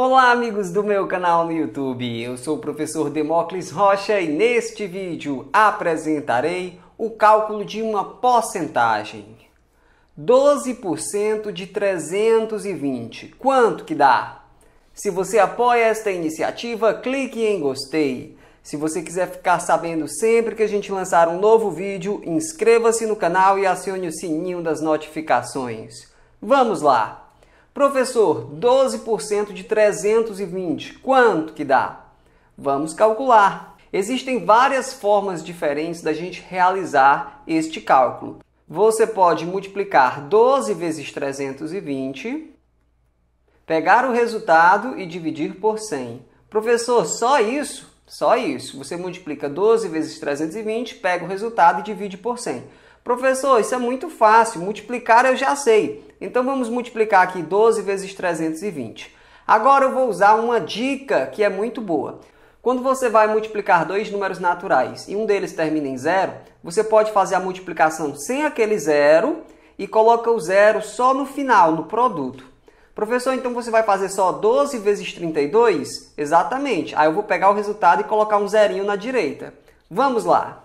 Olá, amigos do meu canal no YouTube. Eu sou o professor Demócles Rocha e neste vídeo apresentarei o cálculo de uma porcentagem. 12% de 320. Quanto que dá? Se você apoia esta iniciativa, clique em gostei. Se você quiser ficar sabendo sempre que a gente lançar um novo vídeo, inscreva-se no canal e acione o sininho das notificações. Vamos lá! Professor, 12% de 320, quanto que dá? Vamos calcular. Existem várias formas diferentes da gente realizar este cálculo. Você pode multiplicar 12 vezes 320, pegar o resultado e dividir por 100. Professor, só isso? Só isso. Você multiplica 12 vezes 320, pega o resultado e divide por 100. Professor, isso é muito fácil, multiplicar eu já sei. Então vamos multiplicar aqui 12 vezes 320. Agora eu vou usar uma dica que é muito boa. Quando você vai multiplicar dois números naturais e um deles termina em zero, você pode fazer a multiplicação sem aquele zero e coloca o zero só no final, no produto. Professor, então você vai fazer só 12 vezes 32? Exatamente. Aí eu vou pegar o resultado e colocar um zerinho na direita. Vamos lá.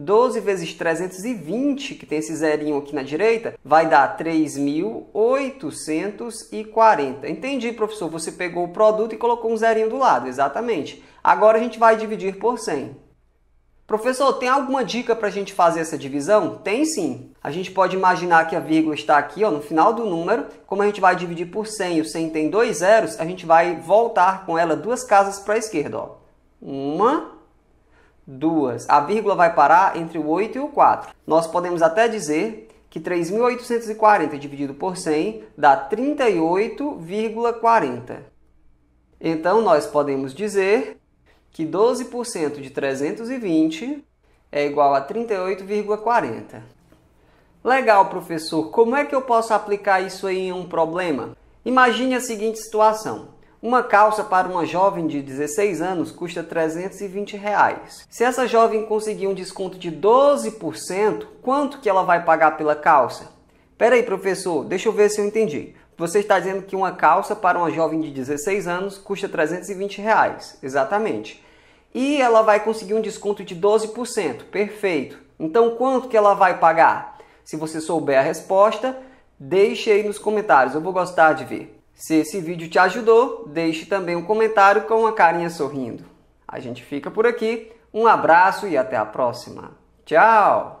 12 vezes 320, que tem esse zerinho aqui na direita, vai dar 3.840. Entendi, professor. Você pegou o produto e colocou um zerinho do lado, exatamente. Agora a gente vai dividir por 100. Professor, tem alguma dica para a gente fazer essa divisão? Tem sim. A gente pode imaginar que a vírgula está aqui ó, no final do número. Como a gente vai dividir por 100 e o 100 tem dois zeros, a gente vai voltar com ela duas casas para a esquerda. Ó. Uma duas. A vírgula vai parar entre o 8 e o 4. Nós podemos até dizer que 3.840 dividido por 100 dá 38,40. Então, nós podemos dizer que 12% de 320 é igual a 38,40. Legal, professor. Como é que eu posso aplicar isso aí em um problema? Imagine a seguinte situação. Uma calça para uma jovem de 16 anos custa 320 reais. Se essa jovem conseguir um desconto de 12%, quanto que ela vai pagar pela calça? Pera aí, professor, deixa eu ver se eu entendi. Você está dizendo que uma calça para uma jovem de 16 anos custa 320 reais, exatamente. E ela vai conseguir um desconto de 12%, perfeito. Então quanto que ela vai pagar? Se você souber a resposta, deixe aí nos comentários, eu vou gostar de ver. Se esse vídeo te ajudou, deixe também um comentário com uma carinha sorrindo. A gente fica por aqui. Um abraço e até a próxima. Tchau!